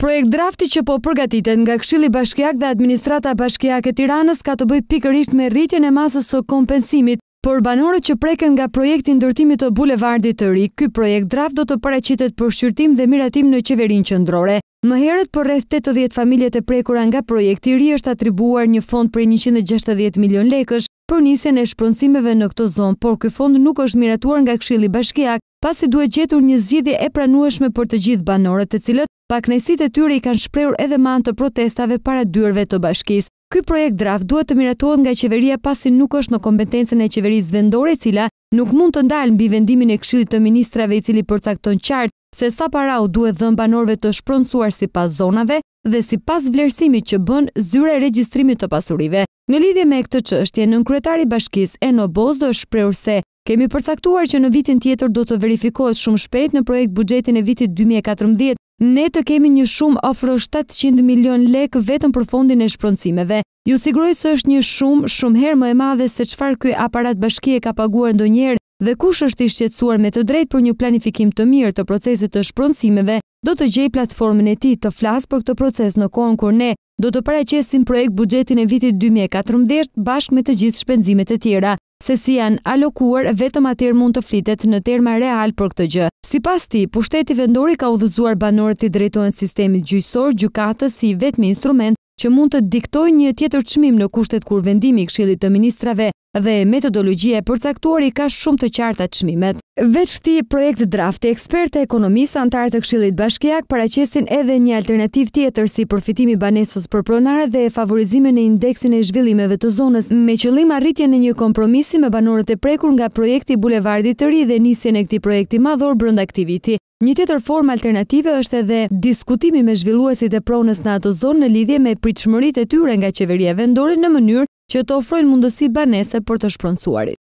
Projekt drafti që po përgatitet nga kshili bashkjak dhe administrata bashkjak e tiranës ka të bëj pikërisht me rritjen e masës së kompensimit, Por banore që preken nga projektin dërtimit të bulevardit të ri, këj projekt draft do të paracitet për shqyrtim dhe miratim në qeverin qëndrore. Më heret për rreth 80 familjet e prekura nga projekti ri është atribuar një fond për 160 milion lekësh për njëse e shpronsimeve në këto zonë, por këj fond nuk është miratuar nga kshili bashkiak, pasi duhet gjetur një zgjidi e pranueshme për të gjithë banorët të cilët, pak nëjësit e tyre i kanë shprejur edhe manë të protestave para dyrve të bashkis. Ky projekt draft duhet të miratohet nga qeveria pasi nuk është në kompetencen e qeveris vendore cila nuk mund të ndalë mbi vendimin e kshilit të ministrave i cili përcakton qartë se sa para u duhet dhe në banorve të shpronsuar si pas zonave dhe si pas vlerësimi që bën zyre registrimit të pasurive. Në lidhje me këtë qështje, në nënkretari bashkis e në bozdo është shpreur se kemi përcaktuar që në vitin tjetër do të verifikohet shumë shpejt në projekt bugjetin e vitit Ne të kemi një shumë ofro 700 milion lek vetëm për fondin e shpronësimeve. Ju sigurojë së është një shumë, shumë herë më e madhe se qëfar këj aparat bashkije ka paguar ndo njerë dhe kush është i shqetsuar me të drejt për një planifikim të mirë të procesit të shpronësimeve, do të gjej platformën e ti të flasë për këtë proces në kohën kur ne do të pareqesim projekt bugjetin e vitit 2014 bashkë me të gjithë shpenzimet e tjera se si janë alokuar vetëm atër mund të flitet në terma real për këtë gjë. Si pas ti, pushteti vendori ka udhëzuar banorët të drejtojnë sistemi gjysor, gjukatës si vetëmi instrument që mund të diktoj një tjetër qmim në kushtet kur vendimi i kshilit të ministrave dhe metodologjia e përcaktuar i ka shumë të qarta të shmimet. Vecë këti projekt drafti, ekspert e ekonomisë antarë të kshilit bashkijak paracesin edhe një alternativ tjetër si përfitimi banesos për pronare dhe favorizime në indeksin e zhvillimeve të zonës, me qëllim arritje në një kompromisi me banorët e prekur nga projekti bulevardit të ri dhe nisjen e këti projekti madhor brënda aktiviti. Një tjetër form alternative është edhe diskutimi me zhvilluesit e pronës në ato zonë në lidhje me pritëshmërit e tyre nga qeveria vendore në mënyrë që të ofrojnë mundësi banese për të shpronsuarit.